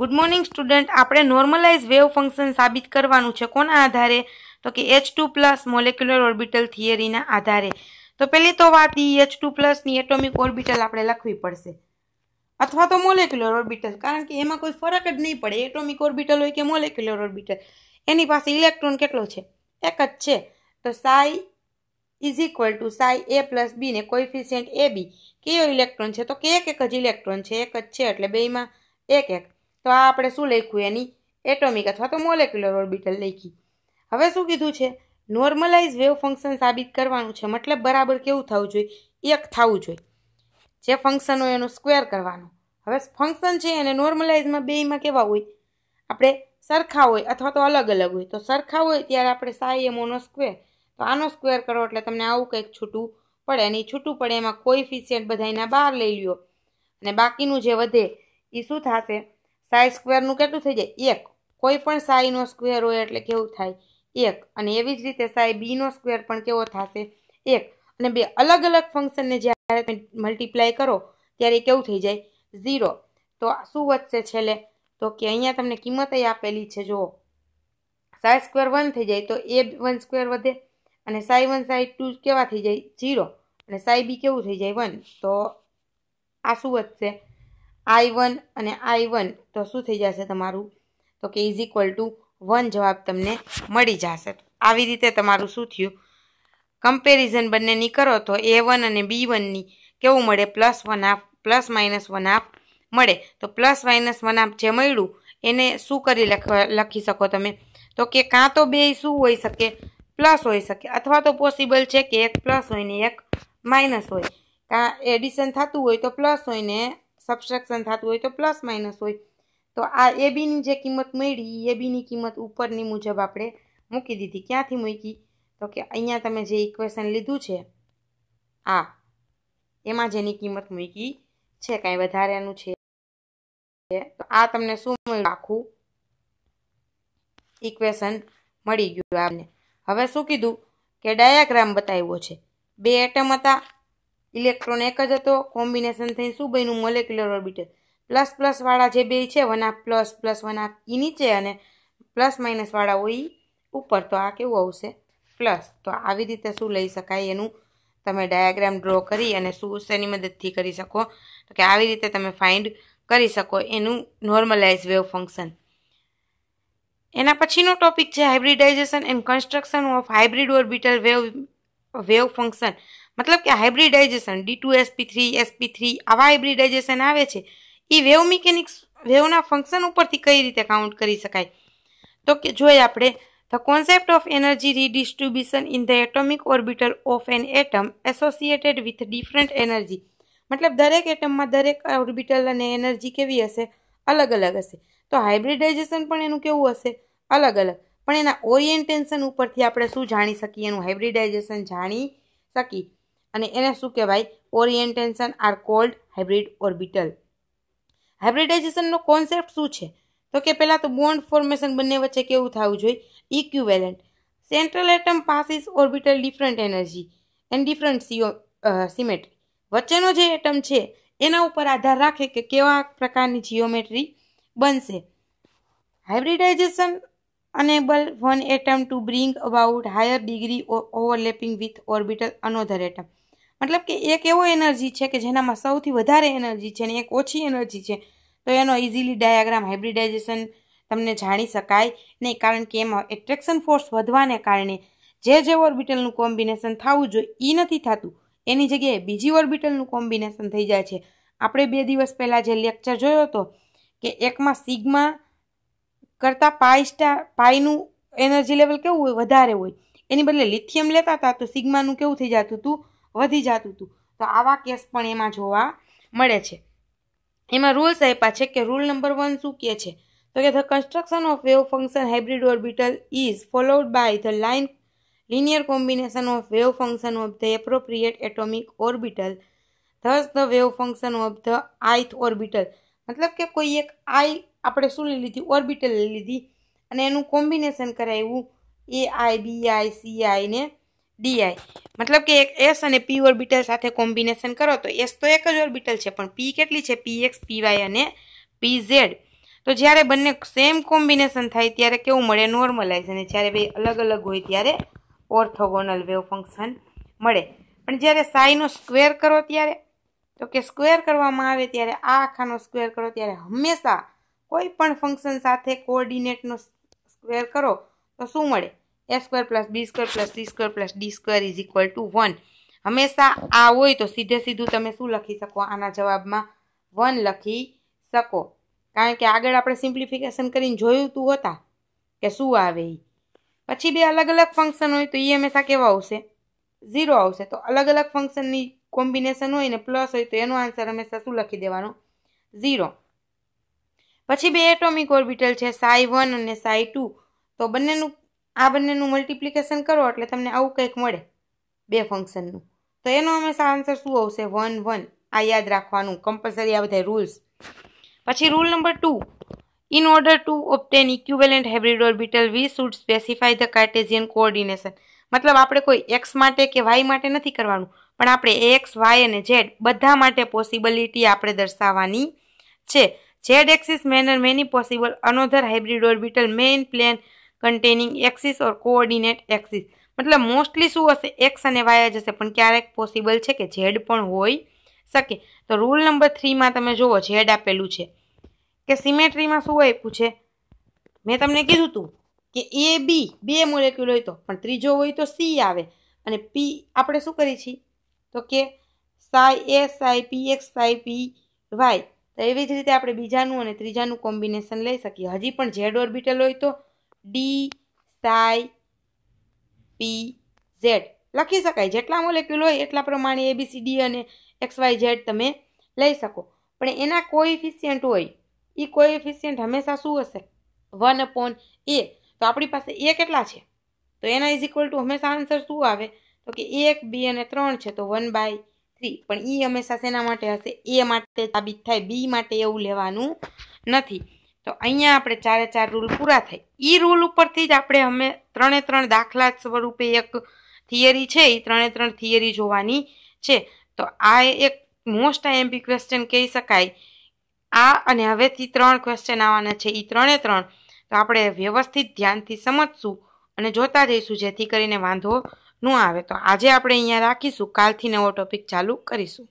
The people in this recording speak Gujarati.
ગુડ મોર્નિંગ સ્ટુડન્ટ આપણે નોર્મલાઇઝ વેવ ફંક્શન સાબિત કરવાનું છે કોના આધારે તો કે H two plus molecular orbital થિયરીના આધારે તો પહેલી તો વાત એ એચ ટુ પ્લસની એટોમિક ઓર્બિટલ આપણે લખવી પડશે અથવા તો મોલેક્યુલર ઓર્બિટલ કારણ કે એમાં કોઈ ફરક જ નહીં પડે એટોમિક ઓર્બિટલ હોય કે મોલેક્યુલર ઓર્બિટલ એની પાસે ઇલેક્ટ્રોન કેટલો છે એક જ છે તો psi is equal to psi A plus બીને કોઇફિશિયન્ટ એ બી કયો ઇલેક્ટ્રોન છે તો કે એક એક જ ઇલેક્ટ્રોન છે એક જ છે એટલે બેમાં એક એક તો આ આપણે શું લખ્યું એની એટોમિક અથવા તો મોલેક્યુલર ઓર્બિટલ લખી હવે શું કીધું છે નોર્મલાઇઝ વેવ ફંક્શન સાબિત કરવાનું છે મતલબ બરાબર કેવું થવું જોઈએ એક થવું જોઈએ જે ફંક્શન હોય એનું સ્ક્વેર કરવાનું હવે ફંક્શન છે એને નોર્મલાઇઝમાં બેમાં કેવા હોય આપણે સરખા હોય અથવા તો અલગ અલગ હોય તો સરખા હોય ત્યારે આપણે સાય એમોનો સ્ક્વેર તો આનો સ્ક્વેર કરો એટલે તમને આવું કંઈક છૂટું પડે અને એ છૂટું પડે એમાં કોઈ ફિશિયન્ટ એના બહાર લઈ લ્યો અને બાકીનું જે વધે એ શું થશે સાઈ સ્ક્વેરનું કેટલું થઈ જાય એક કોઈ પણ સાઈનો સ્ક્વેર હોય એટલે કેવું થાય એક અને એવી જ રીતે સાઈ બીનો સ્ક્વેર પણ કેવો થશે એક અને બે અલગ અલગ ફંક્શનને જ્યારે તમે મલ્ટીપ્લાય કરો ત્યારે કેવું થઈ જાય ઝીરો તો શું વધશે છેલ્લે તો કે અહીંયા તમને કિંમત આપેલી છે જુઓ સાઈ સ્ક્વેર વન થઈ જાય તો એ વન સ્ક્વેર વધે અને સાઈ વન સાઈ ટુ કેવા થઈ જાય ઝીરો અને સાઈ બી કેવું થઈ જાય વન તો આ શું વધશે આઈ વન અને આઈ વન તો શું થઈ જશે તમારું તો કે ઇઝ ઇક્વલ ટુ વન જવાબ તમને મળી જશે આવી રીતે તમારું શું થયું કમ્પેરિઝન બંનેની કરો તો એ વન અને બી વનની કેવું મળે plus one half plus minus one half મળે તો પ્લસ માઇનસ વન આપ જે મળ્યું એને શું કરી લખી શકો તમે તો કે કાં તો બે શું હોઈ શકે પ્લસ હોઈ શકે અથવા તો પોસિબલ છે કે એક પ્લસ હોય ને એક માઇનસ હોય કાં એડિશન થતું હોય તો પ્લસ હોય ને સબસ્ટ્રેક્શન થતું હોય તો પ્લસ માઇનસ હોય તો આ એ બીની જે કિંમત મળી એ બીની કિંમત ઉપરની મુજબ આપણે મૂકી દીધી ક્યાંથી મૂકી તો કે અહીંયા તમે જે ઇક્વેશન લીધું છે આ એમાં જેની કિંમત મૂકી છે કાંઈ વધારેનું છે તો આ તમને શું મળ્યું આખું ઇક્વેશન મળી ગયું આપને હવે શું કીધું કે ડાયાગ્રામ બતાવ્યો છે બે એટમ હતા ઇલેક્ટ્રોન એક જ હતો કોમ્બિનેશન થઈને શું બન્યું મોલેક્યુલર ઓર્બિટલ પ્લસ પ્લસવાળા જે બે છે one half plus plus one half ઈ નીચે અને પ્લસ માઇનસવાળા હોય ઉપર તો આ કેવું આવશે પ્લસ તો આવી રીતે શું લઈ શકાય એનું તમે ડાયાગ્રામ ડ્રો કરી અને શું શેની મદદથી કરી શકો તો કે આવી રીતે તમે ફાઇન્ડ કરી શકો એનું નોર્મલાઇઝ વેવ ફંક્શન એના પછીનો ટોપિક છે hybridisation and construction of hybrid orbital wave wave function મતલબ કે hybridisation D two SP three SP three આવા હાઇબ્રિડાઇઝેશન આવે છે એ વેવ મિકેનિક્સ વેવના ફંક્શન ઉપરથી કઈ રીતે કાઉન્ટ કરી શકાય તો કે જોઈએ આપણે the concept of energy redistribution in the atomic orbital of an atom associated with different energy મતલબ દરેક એટમમાં દરેક ઓર્બિટલ અને એનર્જી કેવી હશે અલગ અલગ હશે તો હાઇબ્રિડાઇઝેશન પણ એનું કેવું હશે અલગ અલગ પણ એના ઓરિએન્ટેશન ઉપરથી આપણે શું જાણી શકીએ એનું હાઇબ્રિડાઇઝેશન જાણી શકીએ અને એને શું કહેવાય orientation are called hybrid orbital હાઇબ્રિડાઇઝેશનનો કોન્સેપ્ટ શું છે તો કે પહેલાં તો બોન્ડ ફોર્મેશન બંને વચ્ચે કેવું થવું જોઈએ equivalent central atom possesses orbital different energy and different સીઓ સિમેટ્રી વચ્ચેનો જે એટમ છે એના ઉપર આધાર રાખે કે કેવા પ્રકારની જીઓમેટ્રી બનશે hybridisation enable one atom to bring about higher degree overlapping with orbital another atom મતલબ કે એક એવો એનર્જી છે કે જેનામાં સૌથી વધારે એનર્જી છે અને એક ઓછી એનર્જી છે તો એનો ઇઝીલી ડાયાગ્રામ હાઇબ્રિડાઇઝેશન તમને જાણી શકાય નહીં કારણ કે એમાં એટ્રેક્શન ફોર્સ વધવાને કારણે જે જે ઓર્બિટલનું કોમ્બિનેશન થવું જોઈએ એ નથી થતું એની જગ્યાએ બીજી ઓર્બિટલનું કોમ્બિનેશન થઈ જાય છે આપણે બે દિવસ પહેલાં જે લેક્ચર જોયો હતો કે એકમાં સિગ્મા કરતાં પાઈ સ્ટાર પાઈનું એનર્જી લેવલ કેવું હોય વધારે હોય એની બદલે લિથિયમ લેતા હતા તો સિગમાનું કેવું થઈ જતું હતું વધી જતું હતું તો આવા કેસ પણ એમાં જોવા મળે છે એમાં રૂલ્સ આપ્યા છે કે રૂલ નંબર વન શું કહે છે તો કે the construction of wave function hybrid orbital is followed by the line linear combination of wave function of the appropriate atomic orbital thus the wave function of the ith orbital મતલબ કે કોઈ એક આઈ આપણે શું લઈ લીધી ઓર્બિટલ લઈ લીધી અને એનું કોમ્બિનેશન કરાવ્યું એ આઈ બી આઈ સી આઈ ને ડીઆઈ મતલબ કે એક એસ અને પી ઓર્બિટલ સાથે કોમ્બિનેશન કરો તો એસ તો એક જ ઓર્બિટલ છે પણ પી કેટલી છે પી એક્સ પીવાય અને પી ઝેડ તો જ્યારે બંને સેમ કોમ્બિનેશન થાય ત્યારે કેવું મળે નોર્મલાઇઝ અને જ્યારે બે અલગ અલગ હોય ત્યારે ઓર્થોગોનલ વેવ ફંક્શન મળે પણ જ્યારે સાઈનો સ્ક્વેર કરો ત્યારે તો કે સ્ક્વેર કરવામાં આવે ત્યારે આ આખાનો સ્ક્વેર કરો ત્યારે હંમેશા કોઈ પણ ફંક્શન સાથે કોઓર્ડિનેટનો સ્ક્વેર કરો તો શું મળે A square plus B square plus C square plus D square is equal to one હંમેશા આ હોય તો સીધે સીધું તમે શું લખી શકો આના જવાબમાં વન લખી શકો કારણ કે આગળ આપણે સિમ્પ્લિફિકેશન કરીને જોયું તું હતા કે શું આવે એ પછી બે અલગ અલગ ફંક્શન હોય તો એ હંમેશા કેવા આવશે ઝીરો આવશે તો અલગ અલગ ફંક્શનની કોમ્બિનેશન હોય ને પ્લસ હોય તો એનો આન્સર હંમેશા શું લખી દેવાનો ઝીરો પછી બે એટોમિક ઓર્બિટલ છે સાઈ વન અને સાઈ ટુ તો બંનેનું આ બંનેનું મલ્ટિપ્લિકેશન કરો એટલે તમને આવું કંઈક મળે બે ફંક્શનનું તો એનો હંમેશા આન્સર શું આવશે વન વન આ યાદ રાખવાનું કમ્પલસરી આ બધા રૂલ્સ પછી rule number two in order to obtain equivalent hybrid orbital we should specify the Cartesian coordination મતલબ આપણે કોઈ એક્સ માટે કે વાય માટે નથી કરવાનું પણ આપણે એક્સ વાય અને ઝેડ બધા માટે પોસિબિલિટી આપણે દર્શાવવાની છે Z axis manner many possible another hybrid orbital main plane containing axis or coordinate axis મતલબ મોસ્ટલી શું હશે એક્સ અને વાય જ હશે પણ ક્યારેક પોસિબલ છે કે ઝેડ પણ હોય શકે તો રૂલ નંબર થ્રીમાં તમે જુઓ ઝેડ આપેલું છે કે સિમેટ્રીમાં શું આપ્યું છે મેં તમને કીધું હતું કે એ બી બે મોલેક્યુલ હોય તો પણ ત્રીજો હોય તો સી આવે અને પી આપણે શું કરીએ છીએ તો કે psi A psi P X psi P Y તો એવી જ રીતે આપણે બીજાનું અને ત્રીજાનું કોમ્બિનેશન લઈ શકીએ હજી પણ ઝેડ ઓર્બિટલ હોય તો ડી સાઈ પી ઝેડ લખી શકાય જેટલા મોલેક્યુલ હોય એટલા પ્રમાણે એબીસીડી અને એક્સ વાય ઝેડ તમે લઈ શકો પણ એના કોઇફિશિયન્ટ હોય એ કોઇફિશિયન્ટ હંમેશા શું હશે વન અપોન એ તો આપણી પાસે એ કેટલા છે તો એના ઇઝ ઇક્વલ ટુ હંમેશા આન્સર શું આવે તો કે એક બી અને ત્રણ છે તો વન બાય થ્રી પણ એ હંમેશા શેના માટે હશે એ માટે સાબિત થાય બી માટે એવું લેવાનું નથી તો અહીંયા આપણે ચારે ચાર રૂલ પૂરા થાય એ રૂલ ઉપરથી જ આપણે અમે ત્રણે ત્રણ દાખલા સ્વરૂપે એક થિયરી છે એ ત્રણે ત્રણ થિયરી જોવાની છે તો આ એક મોસ્ટ આઈએમપી ક્વેશ્ચન કહી શકાય આ અને હવેથી ત્રણ ક્વેશ્ચન આવવાના છે એ ત્રણે ત્રણ તો આપણે વ્યવસ્થિત ધ્યાનથી સમજશું અને જોતા જઈશું જેથી કરીને વાંધો ન આવે તો આજે આપણે અહીંયા રાખીશું કાલથી નવો ટોપિક ચાલુ કરીશું